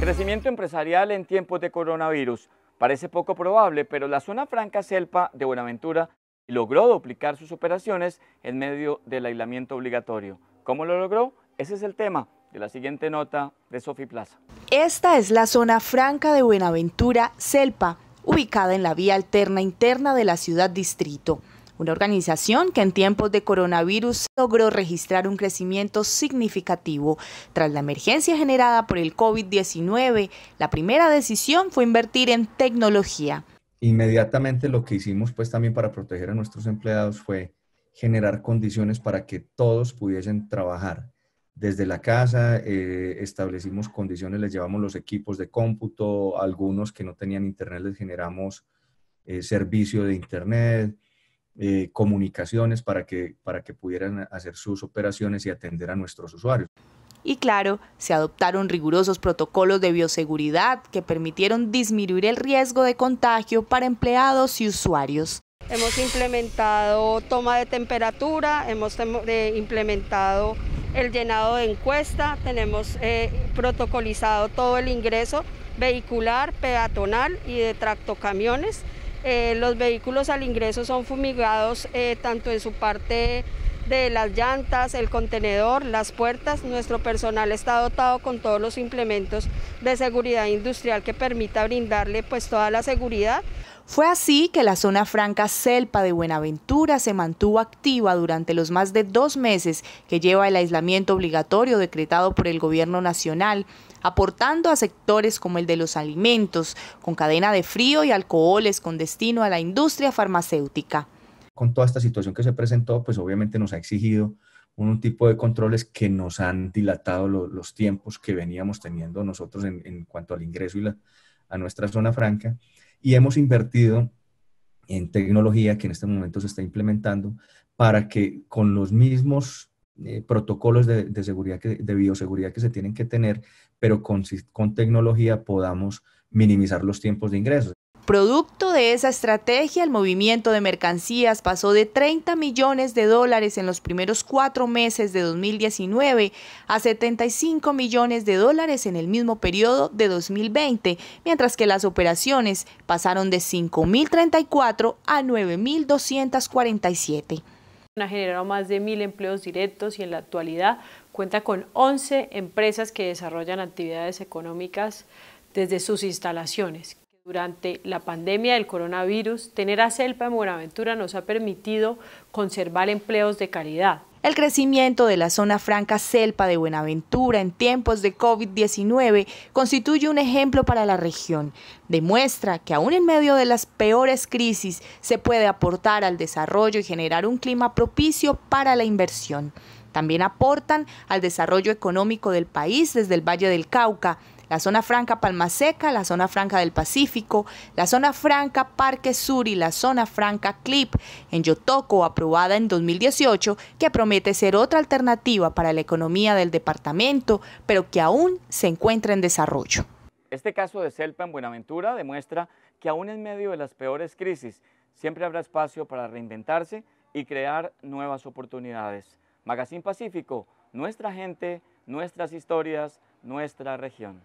Crecimiento empresarial en tiempos de coronavirus. Parece poco probable, pero la zona franca Selpa de Buenaventura logró duplicar sus operaciones en medio del aislamiento obligatorio. ¿Cómo lo logró? Ese es el tema de la siguiente nota de Sofi Plaza. Esta es la zona franca de Buenaventura, Selpa, ubicada en la vía alterna interna de la ciudad distrito una organización que en tiempos de coronavirus logró registrar un crecimiento significativo. Tras la emergencia generada por el COVID-19, la primera decisión fue invertir en tecnología. Inmediatamente lo que hicimos pues también para proteger a nuestros empleados fue generar condiciones para que todos pudiesen trabajar desde la casa, eh, establecimos condiciones, les llevamos los equipos de cómputo, algunos que no tenían internet les generamos eh, servicio de internet, eh, comunicaciones para que, para que pudieran hacer sus operaciones y atender a nuestros usuarios. Y claro, se adoptaron rigurosos protocolos de bioseguridad que permitieron disminuir el riesgo de contagio para empleados y usuarios. Hemos implementado toma de temperatura, hemos eh, implementado el llenado de encuesta, tenemos eh, protocolizado todo el ingreso vehicular, peatonal y de tractocamiones. Eh, los vehículos al ingreso son fumigados eh, tanto en su parte de las llantas, el contenedor, las puertas. Nuestro personal está dotado con todos los implementos de seguridad industrial que permita brindarle pues toda la seguridad. Fue así que la zona franca Selpa de Buenaventura se mantuvo activa durante los más de dos meses que lleva el aislamiento obligatorio decretado por el gobierno nacional, aportando a sectores como el de los alimentos, con cadena de frío y alcoholes con destino a la industria farmacéutica. Con toda esta situación que se presentó, pues obviamente nos ha exigido un tipo de controles que nos han dilatado los tiempos que veníamos teniendo nosotros en, cuanto al ingreso y la, a nuestra zona franca y hemos invertido en tecnología que en este momento se está implementando para que con los mismos eh, protocolos de, seguridad, que, de bioseguridad que se tienen que tener, pero con, con tecnología podamos minimizar los tiempos de ingresos. Producto de esa estrategia, el movimiento de mercancías pasó de 30 millones de dólares en los primeros cuatro meses de 2019 a 75 millones de dólares en el mismo periodo de 2020, mientras que las operaciones pasaron de 5.034 a 9.247 ha generado más de mil empleos directos y en la actualidad cuenta con 11 empresas que desarrollan actividades económicas desde sus instalaciones. Durante la pandemia del coronavirus, tener a Selpa en Buenaventura nos ha permitido conservar empleos de calidad. El crecimiento de la zona franca Selpa de Buenaventura en tiempos de COVID-19 constituye un ejemplo para la región. Demuestra que aún en medio de las peores crisis se puede aportar al desarrollo y generar un clima propicio para la inversión. También aportan al desarrollo económico del país desde el Valle del Cauca, la zona franca Palmaseca, la zona franca del Pacífico, la zona franca Parque Sur y la zona franca CLIP en Yotoco, aprobada en 2018, que promete ser otra alternativa para la economía del departamento, pero que aún se encuentra en desarrollo. Este caso de Selpa en Buenaventura demuestra que aún en medio de las peores crisis, siempre habrá espacio para reinventarse y crear nuevas oportunidades. Magazine Pacífico, nuestra gente, nuestras historias, nuestra región.